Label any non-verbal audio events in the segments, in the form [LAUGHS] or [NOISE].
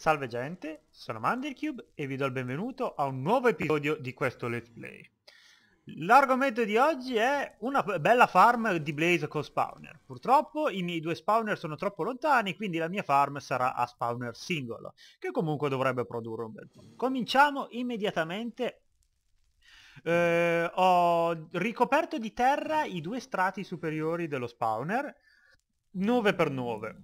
Salve gente, sono Mandelcube e vi do il benvenuto a un nuovo episodio di questo Let's Play. L'argomento di oggi è una bella farm di Blaze con spawner. Purtroppo i miei due spawner sono troppo lontani, quindi la mia farm sarà a spawner singolo, che comunque dovrebbe produrre un bel po'. Cominciamo immediatamente. Eh, ho ricoperto di terra i due strati superiori dello spawner, 9x9.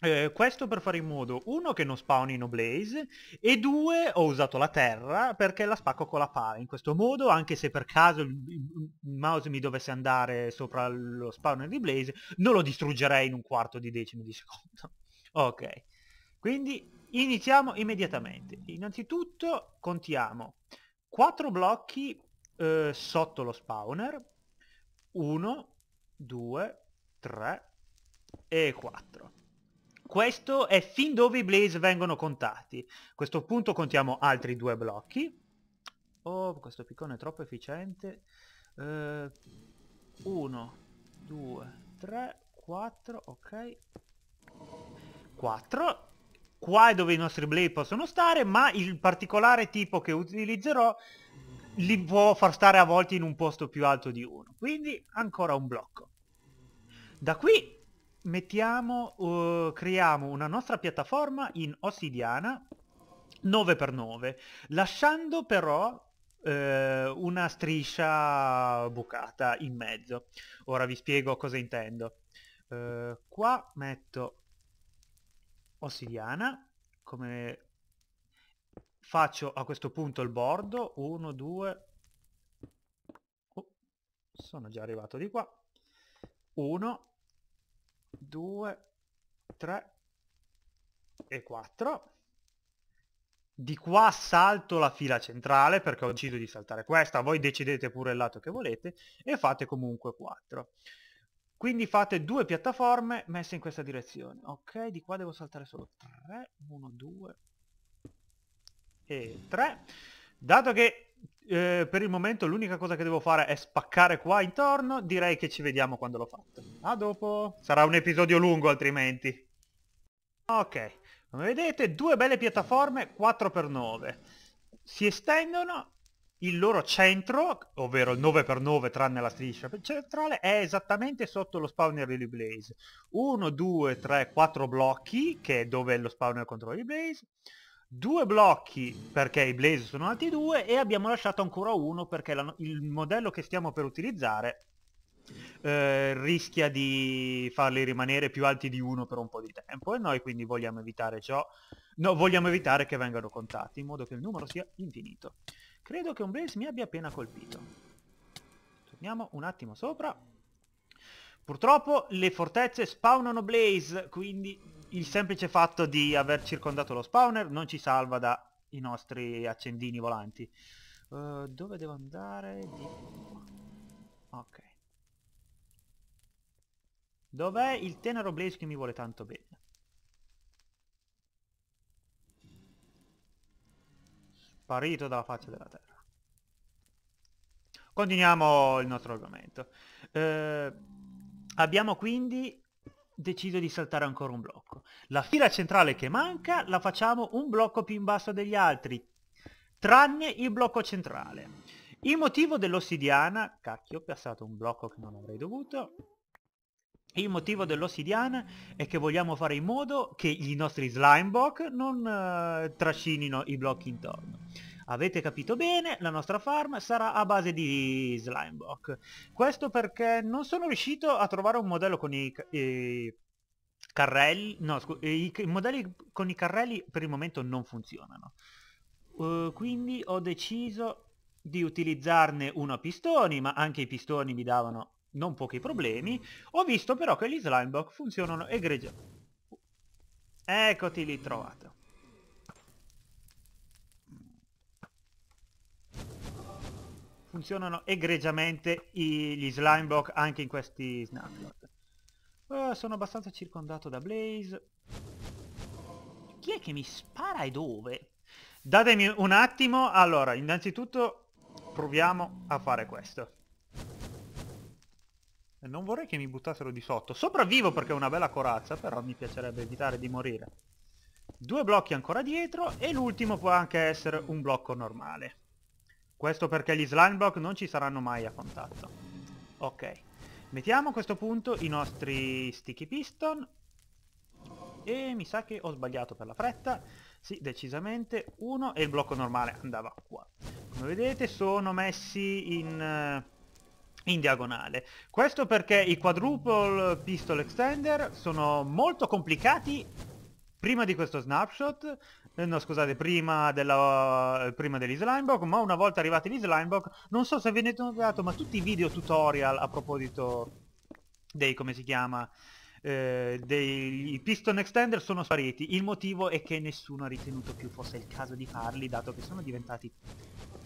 Eh, questo per fare in modo, uno, che non spawnino blaze e due, ho usato la terra perché la spacco con la pala. In questo modo, anche se per caso il, mouse mi dovesse andare sopra lo spawner di blaze, non lo distruggerei in un quarto di decimo di secondo. [LAUGHS] Ok, quindi iniziamo immediatamente. Innanzitutto contiamo 4 blocchi eh, sotto lo spawner, 1, 2, 3 e 4 questo è fin dove i blaze vengono contati. A questo punto contiamo altri due blocchi. Oh, questo piccone è troppo efficiente. Eh, uno, due, tre, quattro, ok. Quattro. Qua è dove i nostri blade possono stare, ma il particolare tipo che utilizzerò li può far stare a volte in un posto più alto di uno. Quindi ancora un blocco. Da qui mettiamo, uh, creiamo una nostra piattaforma in ossidiana 9x9, lasciando però uh, una striscia bucata in mezzo. Ora vi spiego cosa intendo. Uh, qua metto ossidiana, come faccio a questo punto il bordo, 1, 2, oh, sono già arrivato di qua, 1, 2, 3 e 4. Di qua salto la fila centrale perché ho mm. deciso di saltare questa, voi decidete pure il lato che volete e fate comunque 4. Quindi fate due piattaforme messe in questa direzione. Ok, di qua devo saltare solo 3, 1, 2 e 3. Dato che eh, per il momento l'unica cosa che devo fare è spaccare qua intorno, direi che ci vediamo quando l'ho fatto. A dopo. Sarà un episodio lungo altrimenti. Ok, come vedete due belle piattaforme 4x9. Si estendono, il loro centro, ovvero il 9x9 tranne la striscia centrale, è esattamente sotto lo spawner di Blaze. 1, 2, 3, 4 blocchi, che è dove è lo spawner contro i Blaze due blocchi perché i blaze sono alti due e abbiamo lasciato ancora uno perché la, il modello che stiamo per utilizzare eh, rischia di farli rimanere più alti di uno per un po' di tempo e noi quindi vogliamo evitare ciò no, vogliamo evitare che vengano contati in modo che il numero sia infinito credo che un blaze mi abbia appena colpito torniamo un attimo sopra purtroppo le fortezze spawnano blaze quindi il semplice fatto di aver circondato lo spawner non ci salva dai nostri accendini volanti. Uh, dove devo andare? Di... Ok. Dov'è il tenero Blaze che mi vuole tanto bene? Sparito dalla faccia della terra. Continuiamo il nostro argomento. Uh, abbiamo quindi decido di saltare ancora un blocco. La fila centrale che manca la facciamo un blocco più in basso degli altri, tranne il blocco centrale. Il motivo dell'ossidiana, cacchio, ho piazzato un blocco che non avrei dovuto, il motivo dell'ossidiana è che vogliamo fare in modo che i nostri slime block non eh, trascinino i blocchi intorno. Avete capito bene, la nostra farm sarà a base di slime Slimebok. Questo perché non sono riuscito a trovare un modello con i... Eh, carrelli no i, i modelli con i carrelli per il momento non funzionano uh, quindi ho deciso di utilizzarne uno a pistoni ma anche i pistoni mi davano non pochi problemi ho visto però che gli slime block funzionano egregiamente eccoti li trovato funzionano egregiamente i, gli slime block anche in questi snap Uh, eh, sono abbastanza circondato da Blaze. Chi è che mi spara e dove? Datemi un attimo. Allora, innanzitutto proviamo a fare questo. Non vorrei che mi buttassero di sotto. Sopravvivo perché è una bella corazza, però mi piacerebbe evitare di morire. Due blocchi ancora dietro e l'ultimo può anche essere un blocco normale. Questo perché gli slime block non ci saranno mai a contatto. Ok. Mettiamo a questo punto i nostri sticky piston. E mi sa che ho sbagliato per la fretta. Sì, decisamente. Uno e il blocco normale andava qua. Come vedete sono messi in... Eh, in diagonale. Questo perché i quadruple pistol extender sono molto complicati prima di questo snapshot, eh, no scusate, prima, della, eh, prima dell'Islimebook, ma una volta arrivati all'Islimebook, non so se vi avete notato, ma tutti i video tutorial a proposito dei, come si chiama, eh, dei piston extender sono spariti. Il motivo è che nessuno ha ritenuto più fosse il caso di farli, dato che sono diventati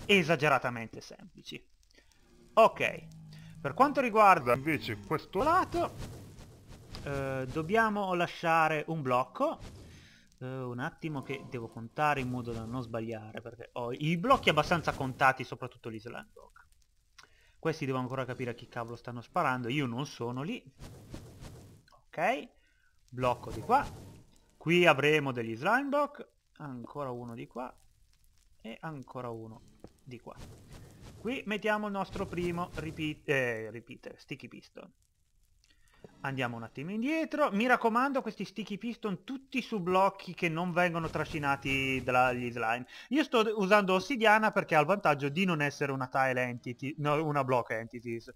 esageratamente semplici. Ok, per quanto riguarda invece questo lato, eh, dobbiamo lasciare un blocco Uh, un attimo che devo contare in modo da non sbagliare, perché ho i blocchi abbastanza contati, soprattutto l'Island Rock. Questi devo ancora capire a chi cavolo stanno sparando, io non sono lì. Ok, blocco di qua. Qui avremo degli slime block, ancora uno di qua e ancora uno di qua. Qui mettiamo il nostro primo repeat, eh, repeater, sticky piston. Andiamo un attimo indietro. Mi raccomando questi sticky piston tutti su blocchi che non vengono trascinati dagli slime. Io sto usando ossidiana perché ha il vantaggio di non essere una tile entity, no, una block entities.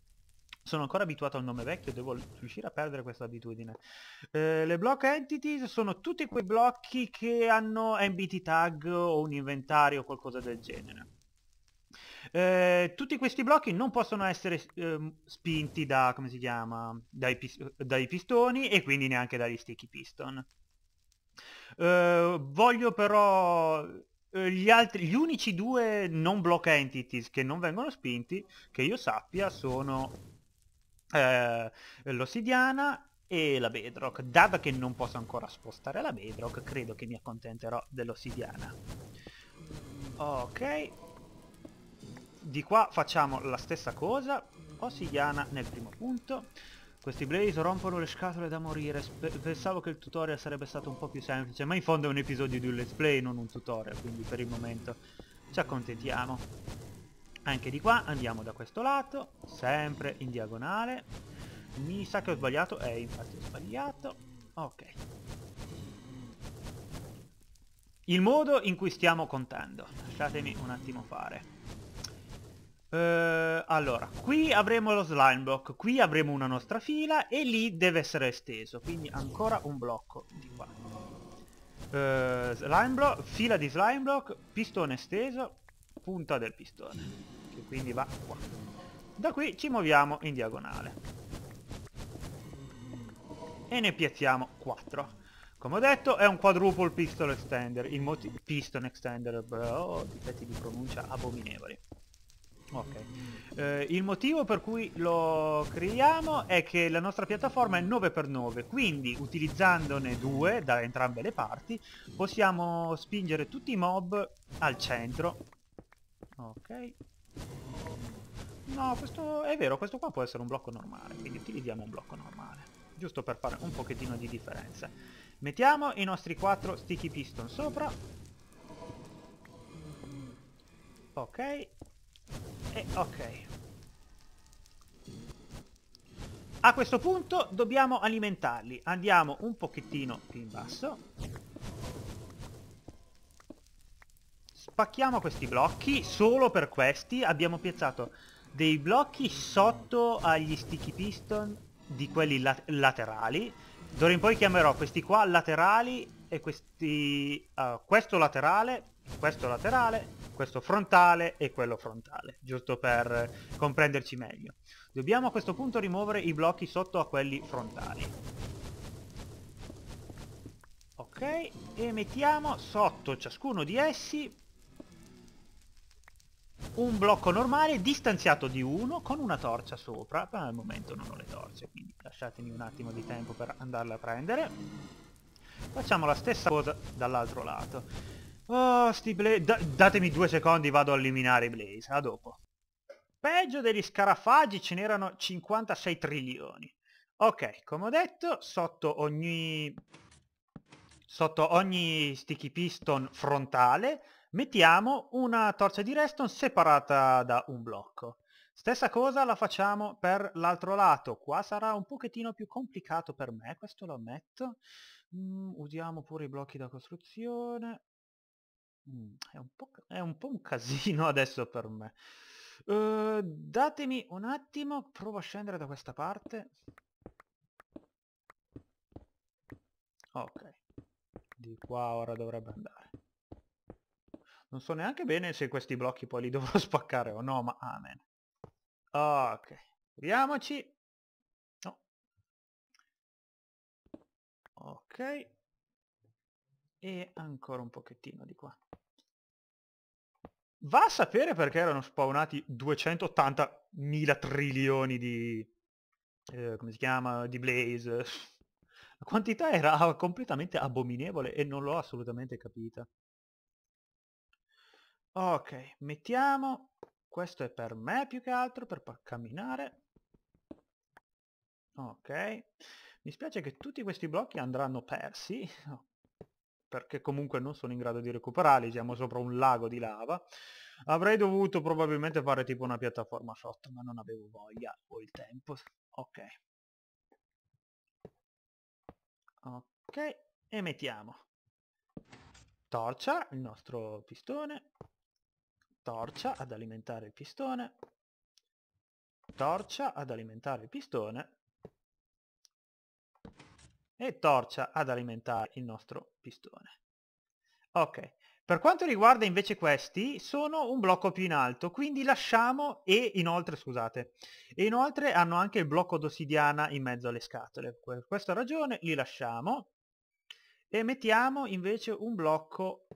Sono ancora abituato al nome vecchio, devo riuscire a perdere questa abitudine. Eh, le block entities sono tutti quei blocchi che hanno MBT tag o un inventario o qualcosa del genere. Eh, tutti questi blocchi non possono essere eh, spinti da, come si chiama, dai, pis dai, pistoni e quindi neanche dagli sticky piston. Eh, voglio però eh, gli, altri, gli unici due non block entities che non vengono spinti, che io sappia, sono eh, l'ossidiana e la bedrock. Dato che non posso ancora spostare la bedrock, credo che mi accontenterò dell'ossidiana. Ok, di qua facciamo la stessa cosa ossigliana nel primo punto questi blaze rompono le scatole da morire Spe Pensavo che il tutorial sarebbe stato un po' più semplice Ma in fondo è un episodio di un let's play non un tutorial Quindi per il momento ci accontentiamo Anche di qua andiamo da questo lato Sempre in diagonale Mi sa che ho sbagliato Eh infatti ho sbagliato Ok Il modo in cui stiamo contando Lasciatemi un attimo fare Uh, allora, qui avremo lo slime block, qui avremo una nostra fila e lì deve essere esteso, quindi ancora un blocco di qua. Uh, slime block, fila di slime block, pistone esteso, punta del pistone, che quindi va qua. Da qui ci muoviamo in diagonale. E ne piazziamo 4. Come ho detto è un quadruple pistol extender, il motivo... Piston extender, bro, difetti di pronuncia abominevoli. Ok. Eh, il motivo per cui lo creiamo è che la nostra piattaforma è 9x9, quindi utilizzandone due da entrambe le parti possiamo spingere tutti i mob al centro. Ok. No, questo è vero, questo qua può essere un blocco normale, quindi utilizziamo un blocco normale. Giusto per fare un pochettino di differenza. Mettiamo i nostri 4 sticky piston sopra. Ok, e eh, ok. A questo punto dobbiamo alimentarli. Andiamo un pochettino più in basso. Spacchiamo questi blocchi. Solo per questi abbiamo piazzato dei blocchi sotto agli sticky piston di quelli lat laterali. D'ora in poi chiamerò questi qua laterali e questi, uh, questo laterale questo laterale, questo frontale e quello frontale, giusto per comprenderci meglio. Dobbiamo a questo punto rimuovere i blocchi sotto a quelli frontali. Ok, e mettiamo sotto ciascuno di essi un blocco normale distanziato di uno con una torcia sopra, ma al momento non ho le torce, quindi lasciatemi un attimo di tempo per andarle a prendere. Facciamo la stessa cosa dall'altro lato Oh, sti blaze... Da datemi due secondi, vado a eliminare i blaze. A dopo. Peggio degli scarafaggi ce n'erano 56 trilioni. Ok, come ho detto, sotto ogni... Sotto ogni sticky piston frontale mettiamo una torcia di reston separata da un blocco. Stessa cosa la facciamo per l'altro lato, qua sarà un pochettino più complicato per me, questo lo ammetto. Mm, usiamo pure i blocchi da costruzione, Mm, è, un è, un po', un casino [LAUGHS] adesso per me. Uh, datemi un attimo, provo a scendere da questa parte. Ok. Di qua ora dovrebbe andare. Non so neanche bene se questi blocchi poi li [LAUGHS] dovrò spaccare o no, ma amen. Ok. Proviamoci. Ok e ancora un pochettino di qua. Va a sapere perché erano spawnati 280.000 trilioni di... Eh, come si chiama? Di blaze. La quantità era completamente abominevole e non l'ho assolutamente capita. Ok, mettiamo... Questo è per me più che altro, per camminare. Ok. Mi spiace che tutti questi blocchi andranno persi. Ok perché comunque non sono in grado di recuperarli, siamo sopra un lago di lava. Avrei dovuto probabilmente fare tipo una piattaforma sotto, ma non avevo voglia o il tempo. Ok. Ok, e mettiamo. Torcia, il nostro pistone. Torcia ad alimentare il pistone. Torcia ad alimentare il pistone e torcia ad alimentare il nostro pistone. Ok, per quanto riguarda invece questi, sono un blocco più in alto, quindi lasciamo e inoltre, scusate, e inoltre hanno anche il blocco d'ossidiana in mezzo alle scatole. Per questa ragione li lasciamo e mettiamo invece un blocco,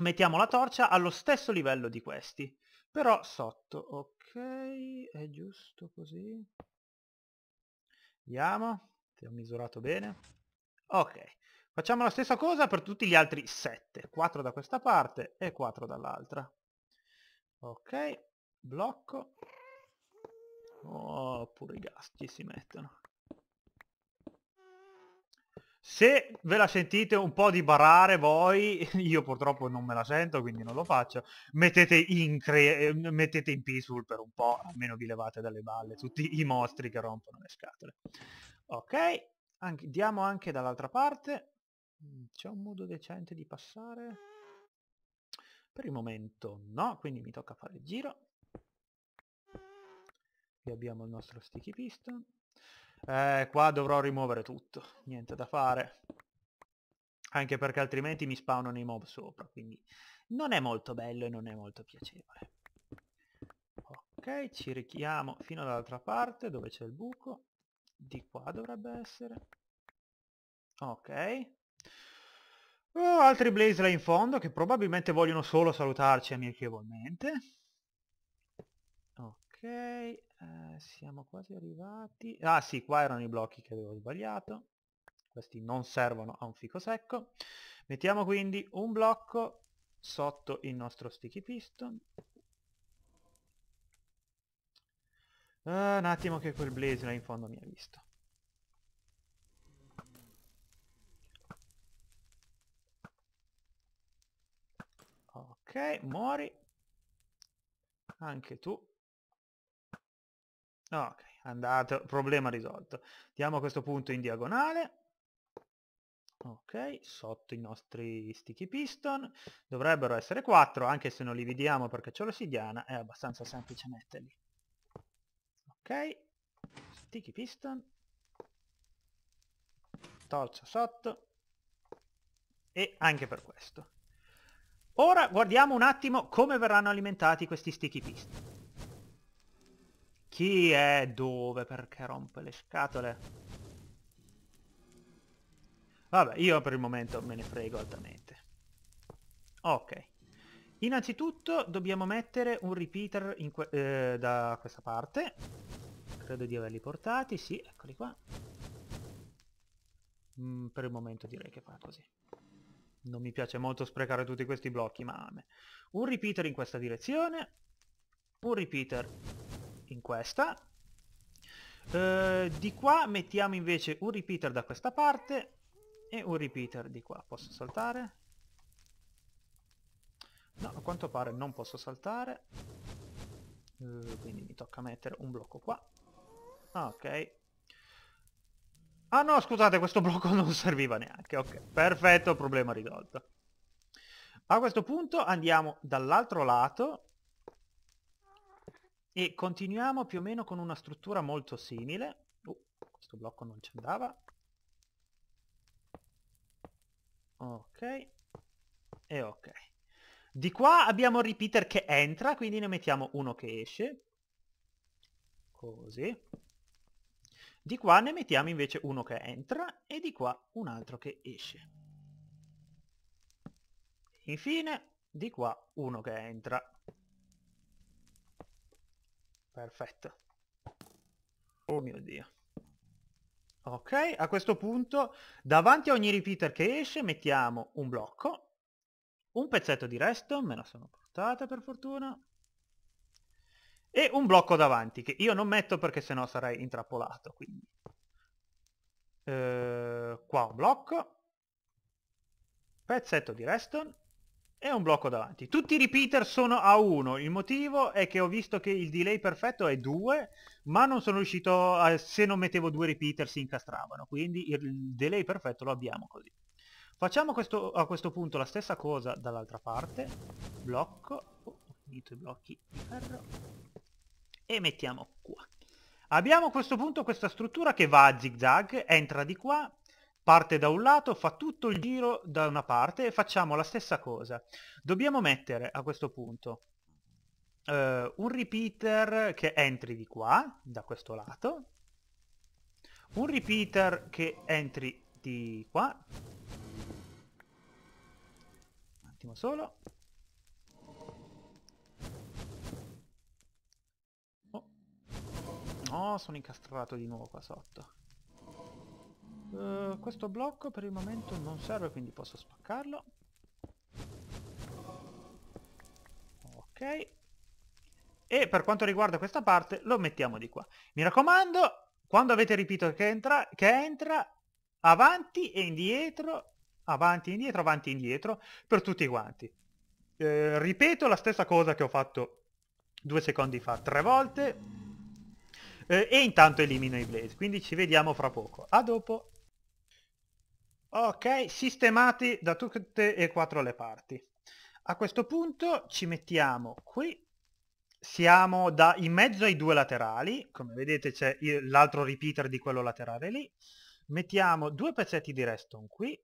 mettiamo la torcia allo stesso livello di questi, però sotto, ok, è giusto così. Vediamo ti ho misurato bene ok facciamo la stessa cosa per tutti gli altri 7 4 da questa parte e 4 dall'altra ok blocco oh pure i gas ci si mettono se ve la sentite un po' di barare voi, [LAUGHS] io purtroppo non me la sento quindi non lo faccio, mettete in, cre- ehm, mettete in peaceful per un po', almeno vi levate dalle balle tutti i mostri che rompono le scatole ok andiamo anche dall'altra parte mm, c'è un modo decente di passare per il momento no quindi mi tocca fare il giro qui abbiamo il nostro sticky piston eh, qua dovrò rimuovere tutto niente da fare anche perché altrimenti mi spawnano i mob sopra quindi non è molto bello e non è molto piacevole ok ci richiamo fino all'altra parte dove c'è il buco di qua dovrebbe essere. Ok. Oh, altri Blaze là in fondo che probabilmente vogliono solo salutarci amichevolmente. Ok, eh, siamo quasi arrivati. Ah sì, qua erano i blocchi che avevo sbagliato. Questi non servono a un fico secco. Mettiamo quindi un blocco sotto il nostro sticky piston Ah, un attimo che quel blaze là in fondo mi ha visto. Ok, muori. Anche tu. Ok, andato, problema risolto. Diamo a questo punto in diagonale. Ok, sotto i nostri sticky piston. Dovrebbero essere 4, anche se non li vediamo perché c'è l'ossidiana, è abbastanza semplice metterli ok sticky piston torcia sotto e anche per questo ora guardiamo un attimo come verranno alimentati questi sticky piston chi è dove perché rompe le scatole vabbè io per il momento me ne frego altamente ok Innanzitutto dobbiamo mettere un repeater que eh, da questa parte. Credo di averli portati, sì, eccoli qua. Mm, per il momento direi che fa così. Non mi piace molto sprecare tutti questi blocchi, ma... Un repeater in questa direzione. Un repeater in questa. Eh, di qua mettiamo invece un repeater da questa parte e un repeater di qua. Posso saltare? No, a quanto pare non posso saltare. Uh, quindi mi tocca mettere un blocco qua. Ah, ok. Ah no, scusate, questo [LAUGHS] blocco non serviva neanche. Ok, perfetto, problema risolto. A questo punto andiamo dall'altro lato e continuiamo più o meno con una struttura molto simile. Uh, questo blocco non ci andava. Ok. E ok. Di qua abbiamo il repeater che entra, quindi ne mettiamo uno che esce. Così. Di qua ne mettiamo invece uno che entra e di qua un altro che esce. Infine, di qua uno che entra. Perfetto. Oh mio Dio. Ok, a questo punto davanti a ogni repeater che esce mettiamo un blocco un pezzetto di resto, me la sono portata per fortuna, e un blocco davanti, che io non metto perché sennò sarei intrappolato, quindi. Eh, qua un blocco, pezzetto di resto e un blocco davanti. Tutti i repeater sono a 1, il motivo è che ho visto che il delay perfetto è 2, ma non sono riuscito, a, se non mettevo due repeater si incastravano, quindi il delay perfetto lo abbiamo così. Facciamo questo, a questo punto la stessa cosa dall'altra parte. Blocco. Oh, ho finito i blocchi di ferro. E mettiamo qua. Abbiamo a questo punto questa struttura che va a zigzag, entra di qua, parte da un lato, fa tutto il giro da una parte e facciamo la stessa cosa. Dobbiamo mettere a questo punto uh, un repeater che entri di qua, da questo lato, un repeater che entri di qua attimo solo. Oh. No, sono incastrato di nuovo qua sotto. Uh, questo blocco per il momento non serve, quindi posso spaccarlo. Ok. E per quanto riguarda questa parte, lo mettiamo di qua. Mi raccomando, quando avete ripetuto che entra, che entra avanti e indietro avanti e indietro, avanti e indietro, per tutti quanti. Eh, ripeto la stessa cosa che ho fatto due secondi fa, tre volte, eh, e intanto elimino i blaze, quindi ci vediamo fra poco. A dopo! Ok, sistemati da tutte e quattro le parti. A questo punto ci mettiamo qui, siamo da, in mezzo ai due laterali, come vedete c'è l'altro repeater di quello laterale lì, mettiamo due pezzetti di redstone qui,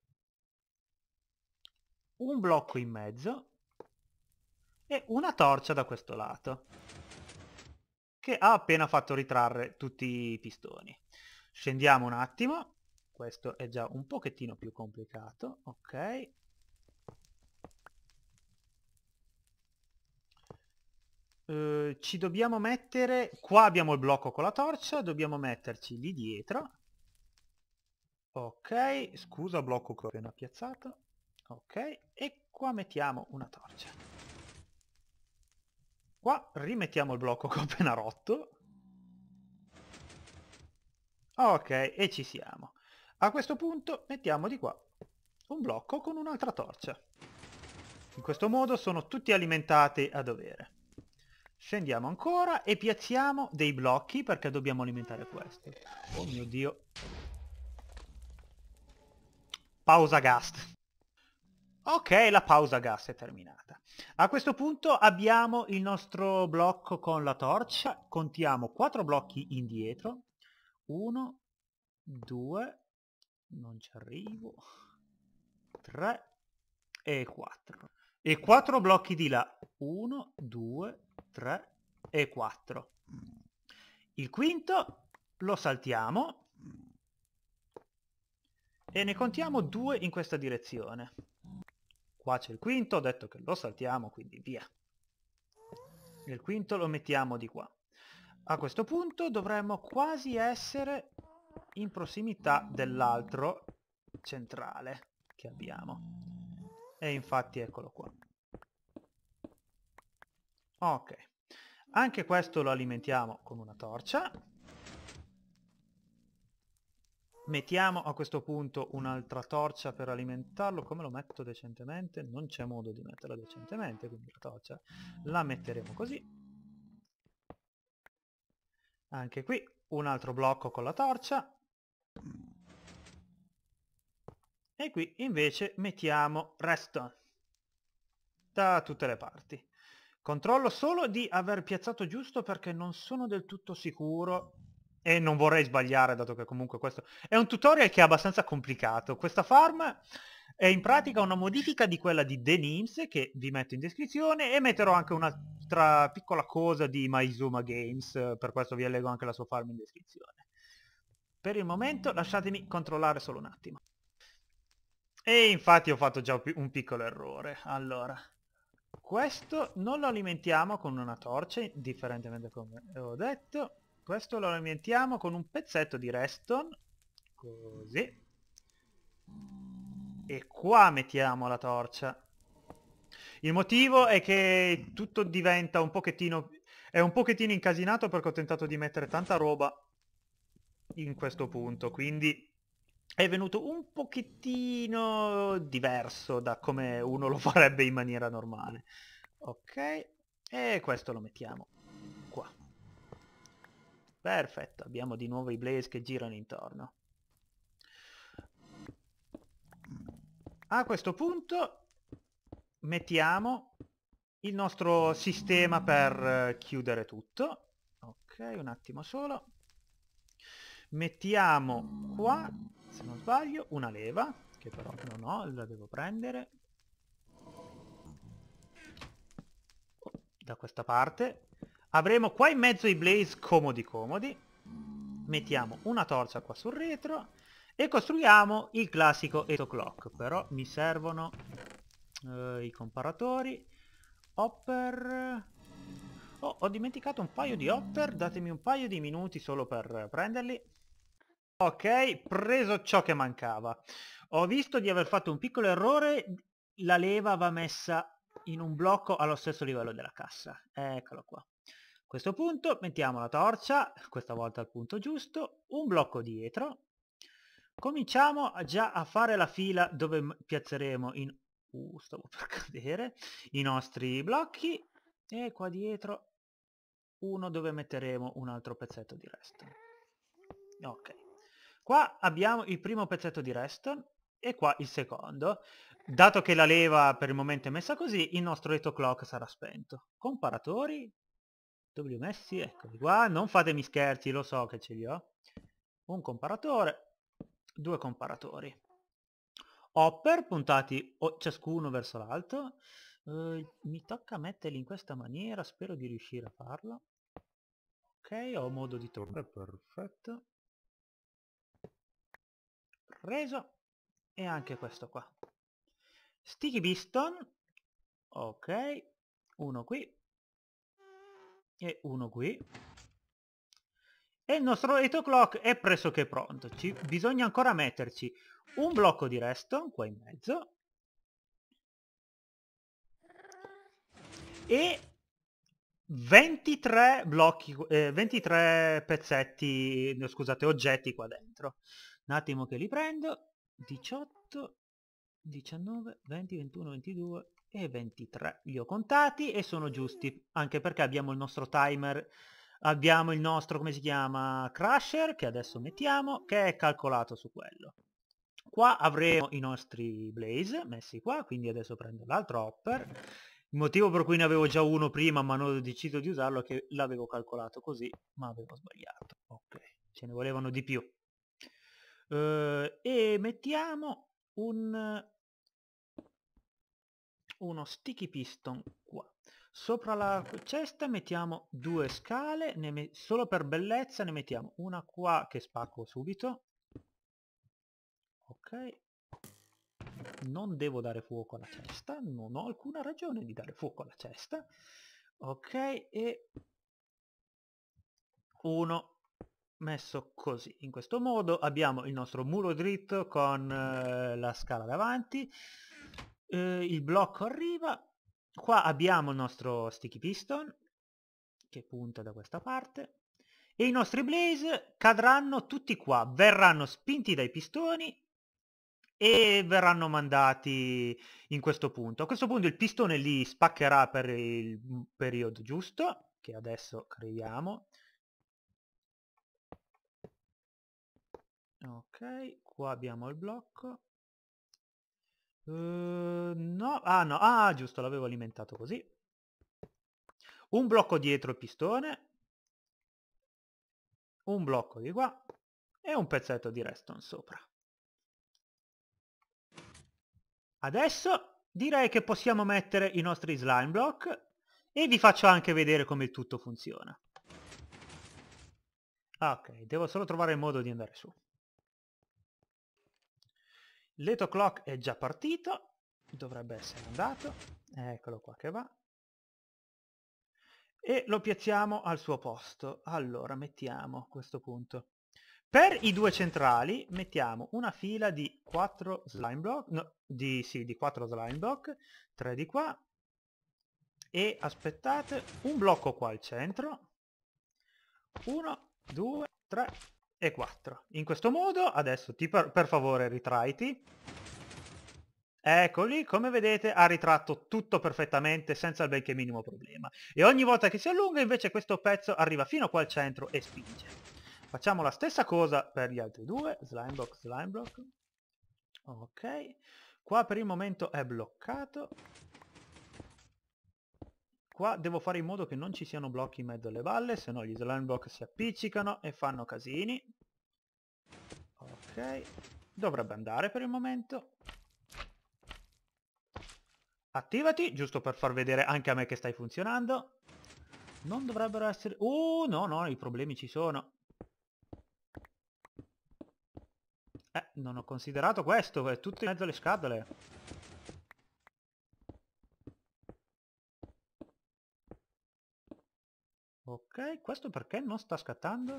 un blocco in mezzo e una torcia da questo lato che ha appena fatto ritrarre tutti i pistoni. Scendiamo un attimo, questo è già un pochettino più complicato, ok. Eh, ci dobbiamo mettere, qua abbiamo il blocco con la torcia, dobbiamo metterci lì dietro. Ok, scusa blocco che ho appena piazzato ok e qua mettiamo una torcia qua rimettiamo il blocco che ho appena rotto ok e ci siamo a questo punto mettiamo di qua un blocco con un'altra torcia in questo modo sono tutti alimentati a dovere scendiamo ancora e piazziamo dei blocchi perché dobbiamo alimentare questo oh mio dio pausa gas. Ok, la pausa gas è terminata. A questo punto abbiamo il nostro blocco con la torcia, contiamo quattro blocchi indietro, Uno, due, non ci arrivo, Tre e quattro. E quattro blocchi di là, Uno, due, tre e quattro. Il quinto lo saltiamo e ne contiamo due in questa direzione. Qua c'è il quinto, ho detto che lo saltiamo, quindi via. Il quinto lo mettiamo di qua. A questo punto dovremmo quasi essere in prossimità dell'altro centrale che abbiamo. E infatti eccolo qua. Ok. Anche questo lo alimentiamo con una torcia. Mettiamo a questo punto un'altra torcia per alimentarlo, come lo metto decentemente? Non c'è modo di metterla decentemente, quindi la torcia la metteremo così. Anche qui un altro blocco con la torcia. E qui invece mettiamo redstone da tutte le parti. Controllo solo di aver piazzato giusto perché non sono del tutto sicuro e non vorrei sbagliare dato che comunque questo è un tutorial che è abbastanza complicato. Questa farm è in pratica una modifica di quella di The Nims che vi metto in descrizione e metterò anche un'altra piccola cosa di Maizuma Games, per questo vi allego anche la sua farm in descrizione. Per il momento lasciatemi controllare solo un attimo. E infatti ho fatto già un piccolo errore. Allora, questo non lo alimentiamo con una torcia, differentemente come ho detto questo lo alimentiamo con un pezzetto di reston. Così. E qua mettiamo la torcia. Il motivo è che tutto diventa un pochettino... È un pochettino incasinato perché ho tentato di mettere tanta roba in questo punto, quindi è venuto un pochettino diverso da come uno lo farebbe in maniera normale. Ok, e questo lo mettiamo. Perfetto, abbiamo di nuovo i blaze che girano intorno. A questo punto mettiamo il nostro sistema per eh, chiudere tutto. Ok, un attimo solo. Mettiamo qua, se non sbaglio, una leva, che però non ho, la devo prendere. Da questa parte, Avremo qua in mezzo i blaze comodi comodi. Mettiamo una torcia qua sul retro. E costruiamo il classico etoclock. Però mi servono eh, i comparatori. Hopper... Oh, ho dimenticato un paio di hopper. Datemi un paio di minuti solo per prenderli. Ok, preso ciò che mancava. Ho visto di aver fatto un piccolo errore. La leva va messa in un blocco allo stesso livello della cassa. Eccolo qua questo punto mettiamo la torcia, questa volta al punto giusto, un blocco dietro. Cominciamo già a fare la fila dove piazzeremo in... Uh, stavo [LAUGHS] per cadere. I nostri blocchi. E qua dietro uno dove metteremo un altro pezzetto di redstone. Ok. Qua abbiamo il primo pezzetto di redstone e qua il secondo. Dato che la leva per il momento è messa così, il nostro reto clock sarà spento. Comparatori, W eccoli qua, non fatemi scherzi, lo so che ce li ho. Un comparatore, due comparatori. Hopper puntati ciascuno verso l'alto. Eh, mi tocca metterli in questa maniera, spero di riuscire a farlo. Ok, ho modo di tornare, perfetto. Preso. E anche questo qua. Sticky Biston. Ok, uno qui, e uno qui. E il nostro 8 clock è pressoché pronto. Ci, bisogna ancora metterci un blocco di resto qua in mezzo. E 23 blocchi, eh, 23 pezzetti, no, scusate, oggetti qua dentro. Un attimo che li prendo. 18, 19, 20, 21, 22, e 23. Li ho contati e sono giusti, mm. anche perché abbiamo il nostro timer, abbiamo il nostro, come si chiama, crusher, che adesso mettiamo, che è calcolato su quello. Qua avremo i nostri blaze messi qua, quindi adesso prendo l'altro hopper. Il motivo per cui ne avevo già uno prima ma non ho deciso di usarlo è che l'avevo calcolato così, ma avevo sbagliato. Ok, ce ne volevano di più. Uh, e mettiamo un uno sticky piston qua sopra la cesta mettiamo due scale me solo per bellezza ne mettiamo una qua che spacco subito ok non devo dare fuoco alla cesta non ho alcuna ragione di dare fuoco alla cesta ok e uno messo così in questo modo abbiamo il nostro muro dritto con eh, la scala davanti eh, il blocco arriva, qua abbiamo il nostro sticky piston che punta da questa parte e i nostri blaze cadranno tutti qua, verranno spinti dai pistoni e verranno mandati in questo punto. A questo punto il pistone li spaccherà per il mhmm, periodo giusto, che adesso creiamo. Ok, qua abbiamo il blocco. Uh, no, ah no, ah giusto, l'avevo alimentato così. Un blocco dietro il pistone. Un blocco di qua. E un pezzetto di redstone sopra. Adesso direi che possiamo mettere i nostri slime block e vi faccio anche vedere come il tutto funziona. Ah, ok, devo solo trovare il modo di andare su. Leto Clock è già partito, dovrebbe essere andato, eccolo qua che va. E lo piazziamo al suo posto. Allora, mettiamo questo punto. Per i due centrali mettiamo una fila di 4 slime block, no, di, sì, di 4 slime block, 3 di qua, e aspettate, un blocco qua al centro, 1, 2, 3, e 4. In questo modo, adesso ti per, per favore ritraiti. Eccoli, come vedete ha ritratto tutto perfettamente senza il benché minimo problema. E ogni volta che si allunga invece questo pezzo arriva fino qua al centro e spinge. Facciamo la stessa cosa per gli altri due, slime block, slime block. Ok, qua per il momento è bloccato. Qua devo fare in modo che non ci siano blocchi in mezzo alle balle, se no gli slime block si appiccicano e fanno casini. Ok, dovrebbe andare per il momento. Attivati, giusto per far vedere anche a me che stai funzionando. Non dovrebbero essere... Oh, no, no, i problemi ci sono. Eh, non ho considerato questo, è tutto in mezzo alle scatole. Ok, questo perché non sta scattando?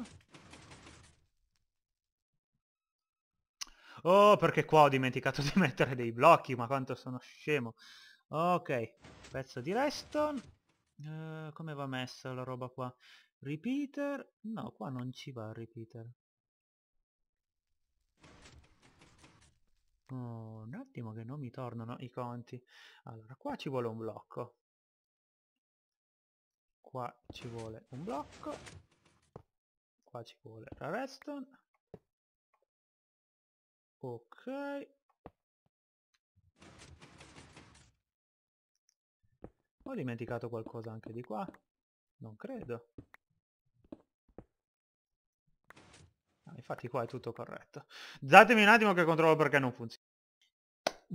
Oh, perché qua ho dimenticato [LAUGHS] di mettere dei blocchi, ma quanto sono scemo. Ok, pezzo di resto. Uh, eh, come va messa la roba qua? Repeater? No, qua non ci va il repeater. Oh, un attimo che non mi tornano i conti. Allora, qua ci vuole un blocco qua ci vuole un blocco qua ci vuole la redstone ok ho dimenticato qualcosa anche di qua non credo ah, infatti qua è tutto corretto datemi un attimo che controllo perché non funziona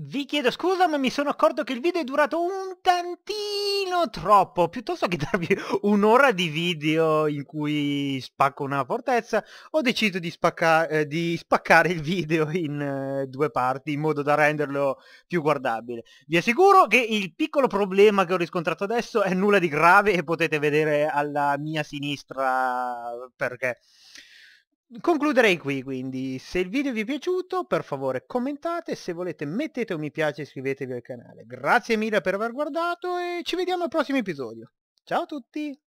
vi chiedo scusa ma mi sono accorto che il video è durato un tantino troppo, piuttosto che [LAUGHS] darvi un'ora di video in cui spacco una fortezza, ho deciso di, spacca eh, di spaccare il video in eh, due parti in modo da renderlo più guardabile. Vi assicuro che il piccolo problema che ho riscontrato adesso è nulla di grave e potete vedere alla mia sinistra eh, perché concluderei qui quindi se il video vi è piaciuto per favore commentate se volete mettete un mi piace iscrivetevi al canale grazie mille per aver guardato e ci vediamo al prossimo episodio ciao a tutti